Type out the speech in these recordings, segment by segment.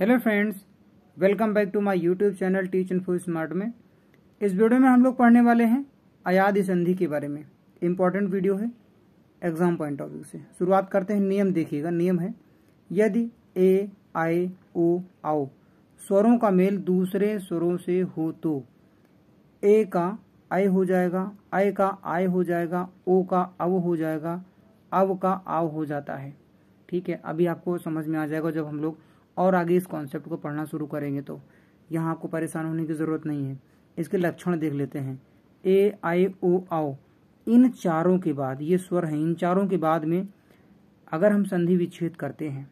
hello friends welcome back to my YouTube channel teach info smart में इस video में हम लोग पढ़ने वाले हैं अयादी संधि के बारे में इम्पॉर्टेंट वीडियो है एग्जाम पॉइंट ऑफ व्यू से शुरुआत करते हैं नियम देखिएगा नियम है यदि ए आई ओ आओ स्वरों का मेल दूसरे स्वरों से हो तो ए का आय हो जाएगा आय का आय हो जाएगा ओ का अव हो जाएगा अव का आव हो जाता है ठीक है अभी आपको समझ में आ जाएगा जब हम लोग और आगे इस कॉन्सेप्ट को पढ़ना शुरू करेंगे तो यहाँ आपको परेशान होने की ज़रूरत नहीं है इसके लक्षण देख लेते हैं ए आई ओ आओ इन चारों के बाद ये स्वर हैं इन चारों के बाद में अगर हम संधि विच्छेद करते हैं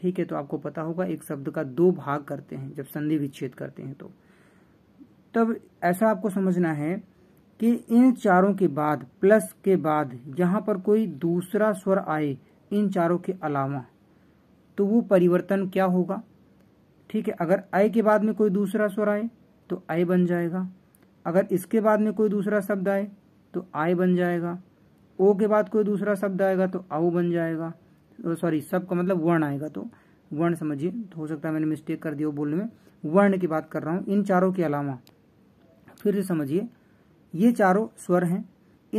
ठीक है तो आपको पता होगा एक शब्द का दो भाग करते हैं जब संधि विच्छेद करते हैं तो तब ऐसा आपको समझना है कि इन चारों के बाद प्लस के बाद यहां पर कोई दूसरा स्वर आए इन चारों के अलावा तो वो परिवर्तन क्या होगा ठीक है अगर आय के बाद में कोई दूसरा स्वर आए तो आय बन जाएगा अगर इसके बाद में कोई दूसरा शब्द आए तो आय बन जाएगा ओ के बाद कोई दूसरा शब्द आएगा तो आओ बन जाएगा सॉरी सब का मतलब वर्ण आएगा तो वर्ण समझिए तो हो सकता है मैंने मिस्टेक कर दिया बोलने में वर्ण की बात कर रहा हूँ इन चारों के अलावा फिर से समझिए ये चारों स्वर हैं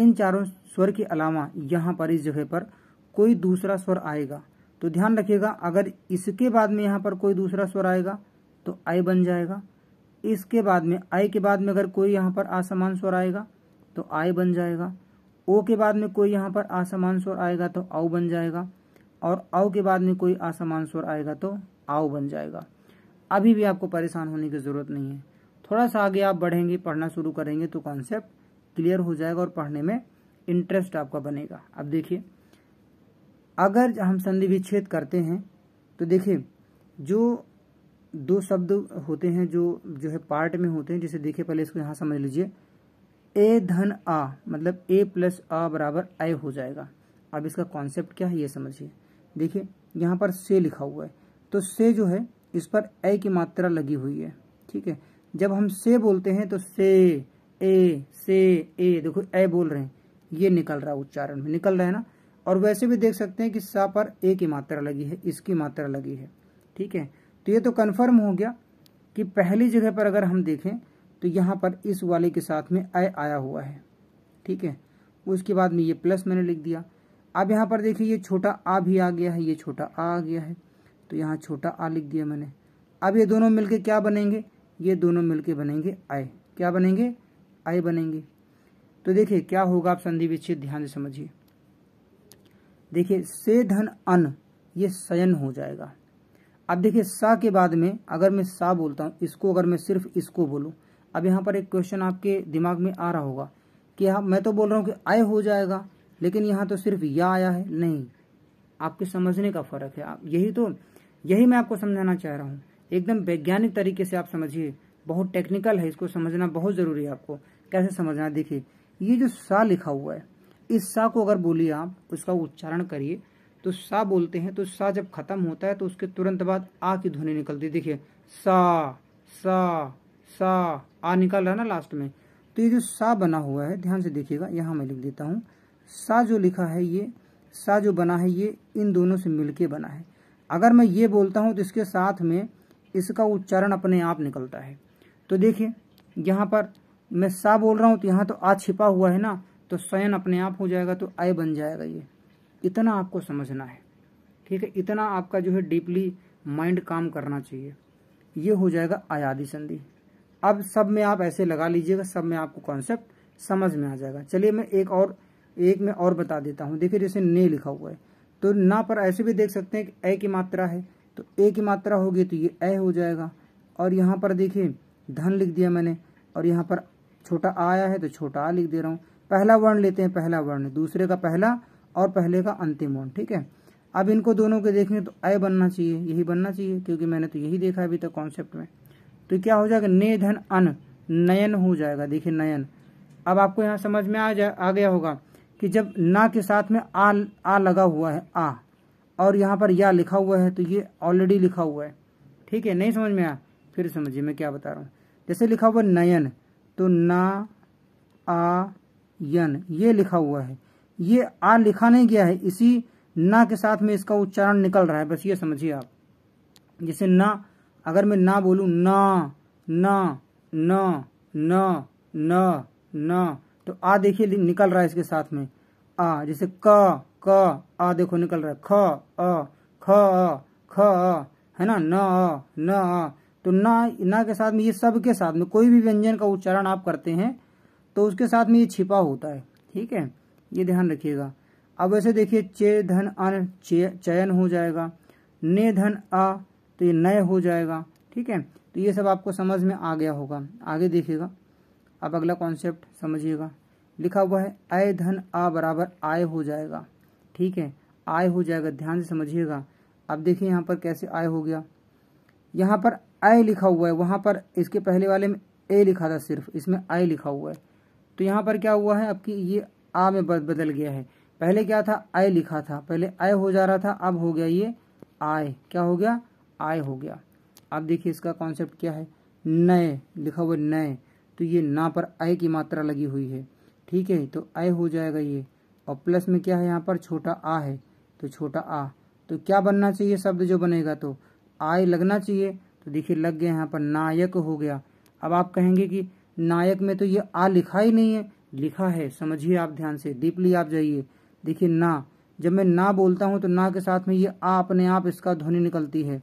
इन चारों स्वर के अलावा यहाँ पर इस जगह पर कोई दूसरा स्वर आएगा तो ध्यान रखिएगा अगर इसके बाद में यहाँ पर कोई दूसरा स्वर आएगा तो आई बन जाएगा इसके बाद में आई के बाद में अगर कोई यहाँ पर असमान स्वर आएगा तो आई बन जाएगा ओ के बाद में कोई यहाँ पर असमान स्वर आएगा तो आउ बन जाएगा और आउ के बाद में कोई असमान स्वर आएगा तो आओ बन जाएगा अभी भी आपको परेशान होने की ज़रूरत नहीं है थोड़ा सा आगे आप बढ़ेंगे पढ़ना शुरू करेंगे तो कॉन्सेप्ट क्लियर हो जाएगा और पढ़ने में इंटरेस्ट आपका बनेगा अब देखिए अगर हम संधि विच्छेद करते हैं तो देखिए जो दो शब्द होते हैं जो जो है पार्ट में होते हैं जैसे देखिए पहले इसको यहाँ समझ लीजिए ए धन आ मतलब ए प्लस आ बराबर आय हो जाएगा अब इसका कॉन्सेप्ट क्या है ये समझिए देखिए यहाँ पर से लिखा हुआ है तो से जो है इस पर ए की मात्रा लगी हुई है ठीक है जब हम से बोलते हैं तो से ए से ए देखो ए बोल रहे हैं ये निकल रहा है उच्चारण में निकल रहा है ना और वैसे भी देख सकते हैं कि सा पर ए की मात्रा लगी है इसकी मात्रा लगी है ठीक है तो ये तो कन्फर्म हो गया कि पहली जगह पर अगर हम देखें तो यहाँ पर इस वाले के साथ में अय आया हुआ है ठीक है उसके बाद में ये प्लस मैंने लिख दिया अब यहाँ पर देखिए ये छोटा आ भी आ गया है ये छोटा आ आ गया है तो यहाँ छोटा आ लिख दिया मैंने अब ये दोनों मिलके क्या बनेंगे ये दोनों मिलके बनेंगे आय क्या बनेंगे आय बनेंगे तो देखिए क्या होगा आप संधि विच्छेद ध्यान से समझिए देखिए से धन अन ये सयन हो जाएगा अब देखिए सा के बाद में अगर मैं सा बोलता हूँ इसको अगर मैं सिर्फ इसको बोलूँ अब यहाँ पर एक क्वेश्चन आपके दिमाग में आ रहा होगा कि हाँ मैं तो बोल रहा हूँ कि आय हो जाएगा लेकिन यहाँ तो सिर्फ या आया है नहीं आपके समझने का फर्क है आप यही तो यही मैं आपको समझाना चाह रहा हूँ एकदम वैज्ञानिक तरीके से आप समझिए बहुत टेक्निकल है इसको समझना बहुत ज़रूरी है आपको कैसे समझना देखिए ये जो सा लिखा हुआ है इस सा को अगर बोलिए आप उसका तो उच्चारण करिए तो सा बोलते हैं तो सा जब खत्म होता है तो उसके तुरंत बाद आ की ध्वनि निकलती है देखिए सा सा सा आ निकल रहा है ना लास्ट में तो ये जो सा बना हुआ है ध्यान से देखिएगा यहाँ मैं लिख देता हूँ सा जो लिखा है ये सा जो बना है ये इन दोनों से मिलके बना है अगर मैं ये बोलता हूँ तो इसके साथ में इसका उच्चारण अपने आप निकलता है तो देखिए यहाँ पर मैं सा बोल रहा हूँ तो यहाँ तो आ छिपा हुआ है ना तो स्वयं अपने आप हो जाएगा तो आय बन जाएगा ये इतना आपको समझना है ठीक है इतना आपका जो है डीपली माइंड काम करना चाहिए ये हो जाएगा आयादी संधि अब सब में आप ऐसे लगा लीजिएगा सब में आपको कॉन्सेप्ट समझ में आ जाएगा चलिए मैं एक और एक में और बता देता हूँ देखिए जैसे ने लिखा हुआ है तो ना पर ऐसे भी देख सकते हैं कि ए की मात्रा है तो ए की मात्रा होगी तो ये ए हो जाएगा और यहाँ पर देखिए धन लिख दिया मैंने और यहाँ पर छोटा आया है तो छोटा आ लिख दे रहा हूँ पहला वर्ण लेते हैं पहला वर्ण दूसरे का पहला और पहले का अंतिम वर्ण ठीक है अब इनको दोनों के देखेंगे तो अय बनना चाहिए यही बनना चाहिए क्योंकि मैंने तो यही देखा अभी तक तो कॉन्सेप्ट में तो क्या हो जाएगा ने धन अन नयन हो जाएगा देखिए नयन अब आपको यहाँ समझ में आ जा आ गया होगा कि जब ना के साथ में आ आ लगा हुआ है आ और यहाँ पर या लिखा हुआ है तो ये ऑलरेडी लिखा हुआ है ठीक है नहीं समझ में आया फिर समझिए मैं क्या बता रहा हूँ जैसे लिखा हुआ नयन तो ना आ यन ये लिखा हुआ है ये आ लिखा नहीं गया है इसी ना के साथ में इसका उच्चारण निकल रहा है बस ये समझिए आप जैसे ना अगर मैं ना बोलू ना ना ना ना ना ना तो आ देखिए निकल रहा है इसके साथ में आ जैसे क क आ देखो निकल रहा है ख अ ख अ ख अ है ना न अ न अ तो ना ना के साथ में ये सब के साथ में कोई भी व्यंजन का उच्चारण आप करते हैं तो उसके साथ में ये छिपा होता है ठीक है ये ध्यान रखिएगा अब ऐसे देखिए चे धन अन चयन हो जाएगा ने धन अ तो ये नय हो जाएगा ठीक है तो ये सब आपको समझ में आ गया होगा आगे देखिएगा अब अगला कॉन्सेप्ट समझिएगा लिखा हुआ है आय धन आ बराबर आय हो जाएगा ठीक है आय हो जाएगा ध्यान से समझिएगा अब देखिए यहाँ पर कैसे आय हो गया यहाँ पर आय लिखा हुआ है वहाँ पर इसके पहले वाले में ए लिखा था सिर्फ इसमें आय लिखा हुआ है तो यहाँ पर क्या हुआ है आपकी ये आ में बदल गया है पहले क्या था आय लिखा था पहले आय हो जा रहा था अब हो गया ये आय क्या हो गया आय हो गया अब देखिए इसका कॉन्सेप्ट क्या है नए लिखा हुआ नए तो ये ना पर आय की मात्रा लगी हुई है ठीक है तो आय हो जाएगा ये और प्लस में क्या है यहाँ पर छोटा आ है तो छोटा आ तो क्या बनना चाहिए शब्द जो बनेगा तो आय लगना चाहिए तो देखिए लग गया यहाँ पर नायक हो गया अब आप कहेंगे कि नायक में तो ये आ लिखा ही नहीं है लिखा है समझिए आप ध्यान से डीपली आप जाइए देखिए ना जब मैं ना बोलता हूँ तो ना के साथ में ये आ अपने आप इसका ध्वनि निकलती है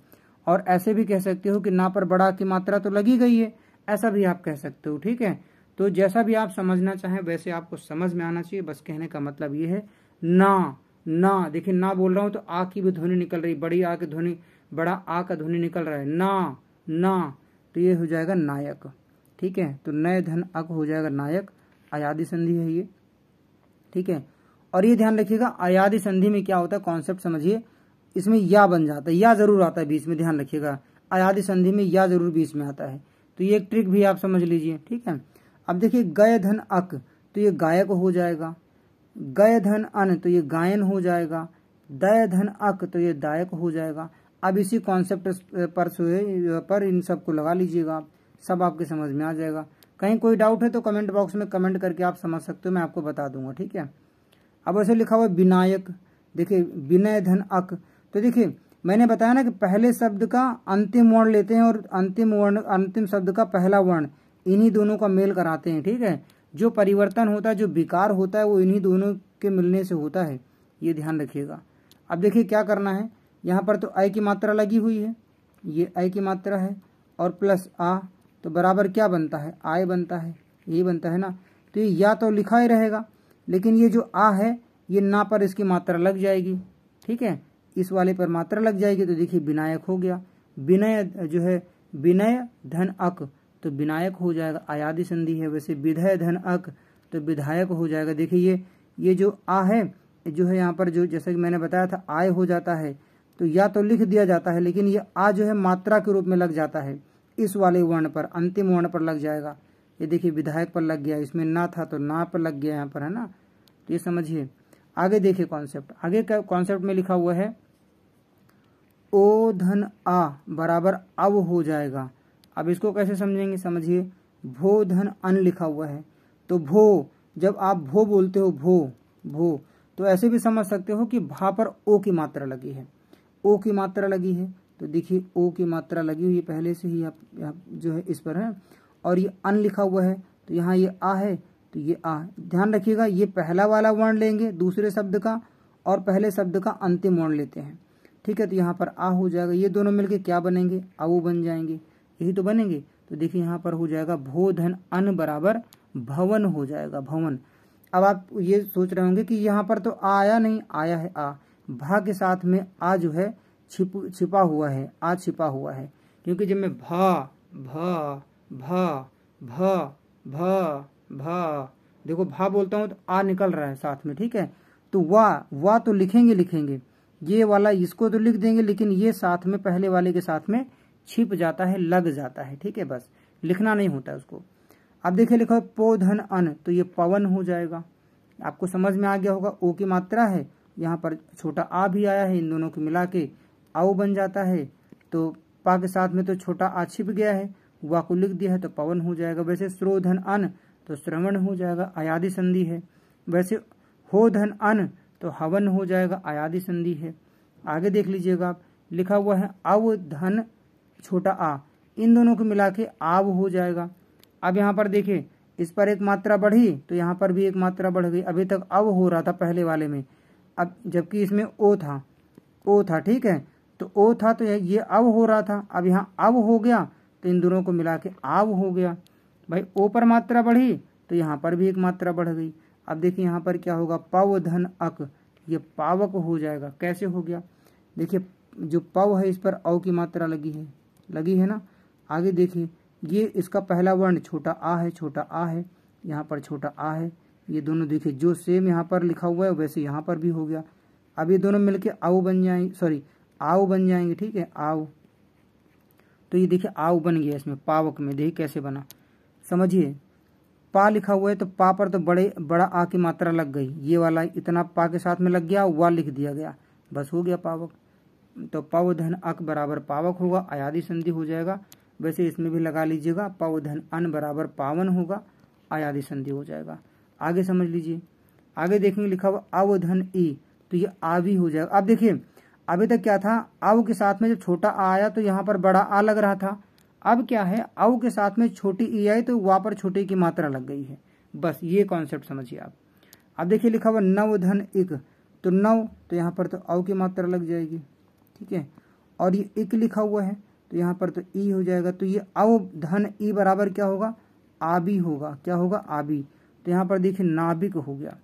और ऐसे भी कह सकते हो कि ना पर बड़ा की मात्रा तो लगी गई है ऐसा भी आप कह सकते हो ठीक है तो जैसा भी आप समझना चाहें वैसे आपको समझ में आना चाहिए बस कहने का मतलब ये है ना ना देखिए ना बोल रहा हूँ तो आ की भी ध्वनि निकल रही बड़ी आ की ध्वनि बड़ा आ का ध्वनि निकल रहा है ना ना तो ये हो जाएगा नायक ठीक है तो नए धन अक हो जाएगा नायक आयादी संधि है ये ठीक है और ये ध्यान रखिएगा आयादी संधि में क्या होता है कॉन्सेप्ट समझिए इसमें या बन जाता है या जरूर आता है बीच में ध्यान रखिएगा आयादी संधि में या जरूर बीच में आता है तो ये एक ट्रिक भी आप समझ लीजिए ठीक है अब देखिए गय धन अक तो ये गायक हो जाएगा गय धन अन तो ये गायन हो जाएगा दय धन अक तो ये दायक हो जाएगा अब इसी कॉन्सेप्ट पर पर इन सबको लगा लीजिएगा आप सब आपके समझ में आ जाएगा कहीं कोई डाउट है तो कमेंट बॉक्स में कमेंट करके आप समझ सकते हो मैं आपको बता दूंगा ठीक है अब ऐसे लिखा हुआ विनायक देखिए विनय धन अक तो देखिए मैंने बताया ना कि पहले शब्द का अंतिम वर्ण लेते हैं और अंतिम वर्ण अंतिम शब्द का पहला वर्ण इन्हीं दोनों का मेल कराते हैं ठीक है जो परिवर्तन होता है जो विकार होता है वो इन्हीं दोनों के मिलने से होता है ये ध्यान रखिएगा अब देखिए क्या करना है यहाँ पर तो आय की मात्रा लगी हुई है ये आय की मात्रा है और प्लस आ तो बराबर क्या बनता है आय बनता है यही बनता है ना तो ये या तो लिखा ही रहेगा लेकिन ये जो आ है ये ना पर इसकी मात्रा लग जाएगी ठीक है इस वाले पर मात्रा लग जाएगी तो देखिए विनायक हो गया विनय जो है विनय धन अक तो विनायक हो जाएगा आयादि संधि है वैसे विधेय धन अक तो विधायक हो जाएगा देखिए ये ये जो आ है जो है यहाँ पर जो जैसे कि मैंने बताया था आय हो जाता है तो या तो लिख दिया जाता है लेकिन ये आ जो है मात्रा के रूप में लग जाता है इस वाले वर्ण पर अंतिम वर्ण पर लग जाएगा ये देखिए विधायक पर लग गया इसमें ना था तो ना पर लग गया यहाँ पर है ना तो ये समझिए आगे देखिए कॉन्सेप्ट आगे का कॉन्सेप्ट में लिखा हुआ है ओ धन आ बराबर अव हो जाएगा अब इसको कैसे समझेंगे समझिए भो धन अन लिखा हुआ है तो भो जब आप भो बोलते हो भो भो तो ऐसे भी समझ सकते हो कि भा पर ओ की मात्रा लगी है ओ की मात्रा लगी है तो देखिए ओ की मात्रा लगी हुई है पहले से ही आप, आप जो है इस पर है और ये अन लिखा हुआ है तो यहाँ ये आ है तो ये आ ध्यान रखिएगा ये पहला वाला वर्ण लेंगे दूसरे शब्द का और पहले शब्द का अंतिम वर्ण लेते हैं ठीक है तो यहाँ पर आ हो जाएगा ये दोनों मिलके क्या बनेंगे आओ बन जाएंगे यही तो बनेंगे तो देखिए यहाँ पर हो जाएगा भो धन अन बराबर भवन हो जाएगा भवन अब आप ये सोच रहे होंगे कि यहाँ पर तो आया नहीं आया है आ भा के साथ में आ जो है छिप छिपा हुआ है आ छिपा हुआ है क्योंकि जब मैं भा भा भा भा भा भा देखो भा बोलता हूँ तो आ निकल रहा है साथ में ठीक है तो वाह वाह तो लिखेंगे लिखेंगे ये वाला इसको तो लिख देंगे लेकिन ये साथ में पहले वाले के साथ में छिप जाता है लग जाता है ठीक है बस लिखना नहीं होता उसको अब देखिए लिखो पोधन अन तो ये पवन हो जाएगा आपको समझ में आ गया होगा ओ की मात्रा है यहाँ पर छोटा आ भी आया है इन दोनों को मिला के आओ बन जाता है तो पा के साथ में तो छोटा आ छिप गया है वा को लिख दिया है तो पवन हो जाएगा वैसे स्रोधन अन तो श्रवण हो जाएगा अयाधि संधि है वैसे हो धन अन तो हवन हो जाएगा अयाधि संधि है आगे देख लीजिएगा आप लिखा हुआ है अव धन छोटा आ इन दोनों को मिला के आव हो जाएगा अब यहाँ पर देखिए इस पर एक मात्रा बढ़ी तो यहाँ पर भी एक मात्रा बढ़ गई अभी तक अव हो रहा था पहले वाले में अब जबकि इसमें ओ था ओ था ठीक है तो ओ था तो ये अब हो रहा था अब यहाँ अब हो गया तो इन दोनों को मिला के आव हो गया भाई ओ पर मात्रा बढ़ी तो यहाँ पर भी एक मात्रा बढ़ गई अब देखिए यहाँ पर क्या होगा पव धन अक ये पावक हो जाएगा कैसे हो गया देखिए जो पव है इस पर अव की मात्रा लगी है लगी है ना आगे देखिए ये इसका पहला वर्ण छोटा आ है छोटा आ है यहाँ पर छोटा आ है ये दोनों देखिए जो सेम यहाँ पर लिखा हुआ है वैसे यहाँ पर भी हो गया अब ये दोनों मिलके अव बन जाए सॉरी आओ बन जाएंगे ठीक है आओ तो ये देखिए आउ बन गया इसमें पावक में देखिए कैसे बना समझिए पा लिखा हुआ है तो पा पर तो बड़े बड़ा आ की मात्रा लग गई ये वाला इतना पा के साथ में लग गया वा लिख दिया गया बस हो गया पावक तो पव धन अक बराबर पावक होगा अयाधि संधि हो जाएगा वैसे इसमें भी लगा लीजिएगा पव धन अन बराबर पावन होगा अयादि संधि हो जाएगा आगे समझ लीजिए आगे देखेंगे लिखा हुआ अवधन ई तो ये आ भी हो जाएगा अब देखिए अभी तक क्या था अव के साथ में जब छोटा आ आया तो यहाँ पर बड़ा आ लग रहा था अब क्या है अव के साथ में छोटी ई आई तो वहाँ पर छोटी की मात्रा लग गई है बस ये कॉन्सेप्ट समझिए आप अब देखिए लिखा हुआ नव धन एक तो नव तो यहाँ पर तो अव की मात्रा लग जाएगी ठीक है और ये एक लिखा हुआ है तो यहाँ पर तो ई हो जाएगा तो ये अव धन ई बराबर क्या होगा आबी होगा क्या होगा आबी तो यहाँ पर देखिए नाभिक हो गया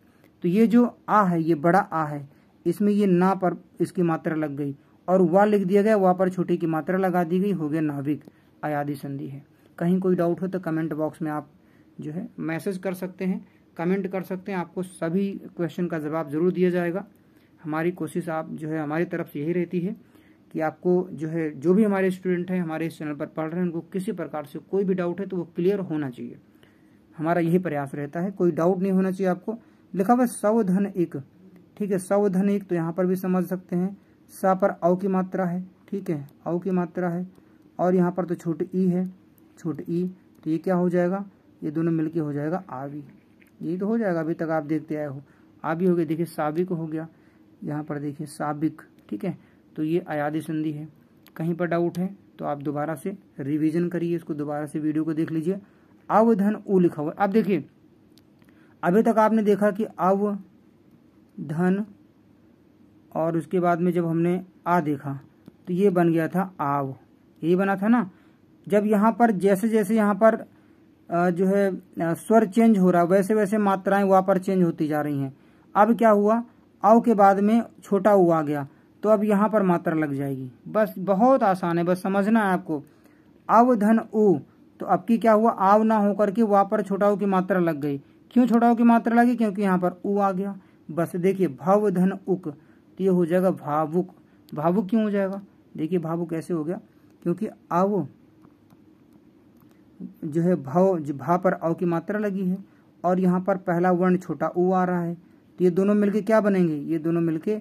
तो ये जो आ है ये बड़ा आ है इसमें ये ना पर इसकी मात्रा लग गई और वह लिख दिया गया वहाँ पर छोटी की मात्रा लगा दी गई हो गया नाभिक आयादी संधि है कहीं कोई डाउट हो तो कमेंट बॉक्स में आप जो है मैसेज कर सकते हैं कमेंट कर सकते हैं आपको सभी क्वेश्चन का जवाब ज़रूर दिया जाएगा हमारी कोशिश आप जो है हमारी तरफ से यही रहती है कि आपको जो है जो भी हमारे स्टूडेंट हैं हमारे इस चैनल पर पढ़ रहे हैं उनको किसी प्रकार से कोई भी डाउट है तो वो क्लियर होना चाहिए हमारा यही प्रयास रहता है कोई डाउट नहीं होना चाहिए आपको लिखा हुआ सवधन धन एक ठीक है सवधनिक तो यहाँ पर भी समझ सकते हैं सा पर अव की मात्रा है ठीक है अव की मात्रा है और यहाँ पर तो छोट ई है छोट ई तो ये क्या हो जाएगा ये दोनों मिलके हो जाएगा आवी यही तो हो जाएगा अभी तक आप देखते आए हो आवी हो गया देखिए साबिक हो गया यहाँ पर देखिए साबिक ठीक है तो ये अयादि संधि है कहीं पर डाउट है तो आप दोबारा से रिवीजन करिए इसको दोबारा से वीडियो को देख लीजिए अवधन ऊ लिखा हुआ अब देखिए अभी तक आपने देखा कि अव धन और उसके बाद में जब हमने आ देखा तो ये बन गया था आव यही बना था ना जब यहाँ पर जैसे जैसे यहाँ पर जो है स्वर चेंज हो रहा है वैसे वैसे मात्राएं वहाँ पर चेंज होती जा रही हैं अब क्या हुआ आव के बाद में छोटा हुआ आ गया तो अब यहाँ पर मात्रा लग जाएगी बस बहुत आसान है बस समझना है आपको अव धन ऊ तो अब की क्या हुआ आव ना होकर के वहाँ पर छोटाऊ की मात्रा लग गई क्यों छोटाऊ की मात्रा लगी क्योंकि यहाँ पर ऊ आ गया बस देखिए भाव धन उक तो ये हो जाएगा भावुक भावुक क्यों हो जाएगा देखिए भावुक कैसे हो गया क्योंकि आव जो है भाव जो भा पर अव की मात्रा लगी है और यहाँ पर पहला वर्ण छोटा ऊ आ रहा है तो ये दोनों मिलके क्या बनेंगे ये दोनों मिलके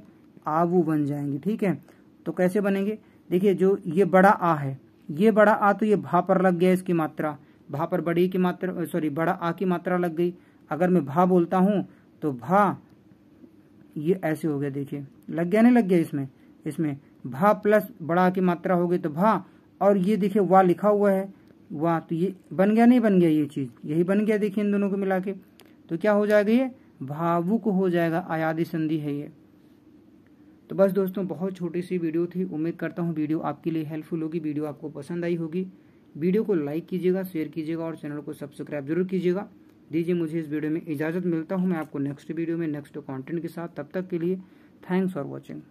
आवु बन जाएंगे ठीक है तो कैसे बनेंगे देखिए जो ये बड़ा आ है ये बड़ा आ तो ये भा पर लग गया इसकी मात्रा भा पर बड़ी की मात्रा सॉरी बड़ा आ की मात्रा लग गई अगर मैं भा बोलता हूँ तो भा ये ऐसे हो गया देखिए लग गया नहीं लग गया इसमें इसमें भा प्लस बड़ा की मात्रा हो गई तो भा और ये देखिए वा लिखा हुआ है वा तो ये बन गया नहीं बन गया ये चीज़ यही बन गया देखिए इन दोनों को मिला के तो क्या हो जाएगा ये भावुक हो जाएगा आयादी संधि है ये तो बस दोस्तों बहुत छोटी सी वीडियो थी उम्मीद करता हूँ वीडियो आपके लिए हेल्पफुल होगी वीडियो आपको पसंद आई होगी वीडियो को लाइक कीजिएगा शेयर कीजिएगा और चैनल को सब्सक्राइब जरूर कीजिएगा दीजिए मुझे इस वीडियो में इजाज़त मिलता हूँ मैं आपको नेक्स्ट वीडियो में नेक्स्ट कॉन्टेंट के साथ तब तक के लिए थैंक्स फॉर वॉचिंग